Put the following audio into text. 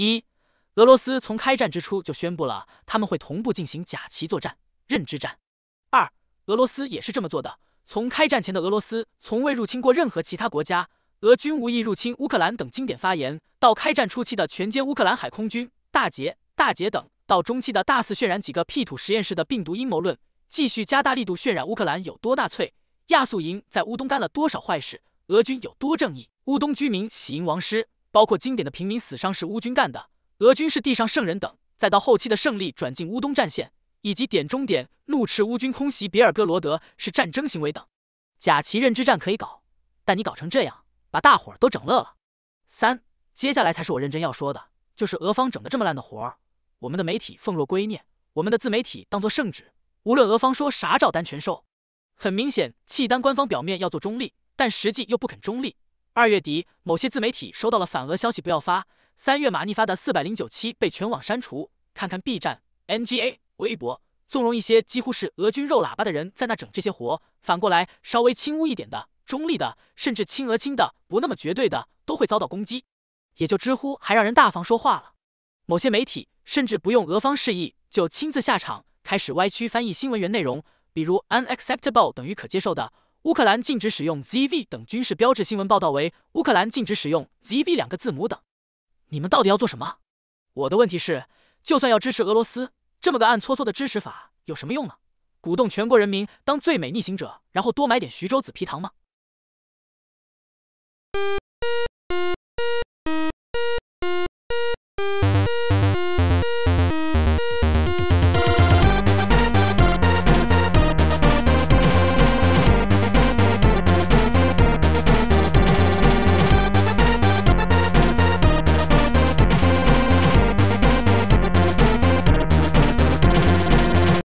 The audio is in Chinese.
一、俄罗斯从开战之初就宣布了他们会同步进行假旗作战、认知战。二、俄罗斯也是这么做的。从开战前的俄罗斯从未入侵过任何其他国家，俄军无意入侵乌克兰等经典发言，到开战初期的全歼乌克兰海空军、大捷、大捷等，到中期的大肆渲染几个 P 图实验室的病毒阴谋论，继续加大力度渲染乌克兰有多大罪，亚速营在乌东干了多少坏事，俄军有多正义，乌东居民喜迎王师，包括经典的平民死伤是乌军干的，俄军是地上圣人等，再到后期的胜利转进乌东战线，以及点中点怒斥乌军空袭别尔哥罗德是战争行为等，假旗认知战可以搞，但你搞成这样，把大伙儿都整乐了。三，接下来才是我认真要说的，就是俄方整的这么烂的活儿，我们的媒体奉若圭臬，我们的自媒体当做圣旨，无论俄方说啥照单全收。很明显，契丹官方表面要做中立，但实际又不肯中立。二月底，某些自媒体收到了反俄消息，不要发。三月马逆发的四百零九期被全网删除。看看 B 站、NGA、微博，纵容一些几乎是俄军肉喇叭的人在那整这些活。反过来，稍微轻污一点的、中立的，甚至亲俄亲的不那么绝对的，都会遭到攻击。也就知乎还让人大方说话了。某些媒体甚至不用俄方示意，就亲自下场开始歪曲翻译新闻源内容，比如 unacceptable 等于可接受的。乌克兰禁止使用 ZV 等军事标志，新闻报道为乌克兰禁止使用 ZV 两个字母等。你们到底要做什么？我的问题是，就算要支持俄罗斯，这么个暗搓搓的支持法有什么用呢？鼓动全国人民当最美逆行者，然后多买点徐州紫皮糖吗？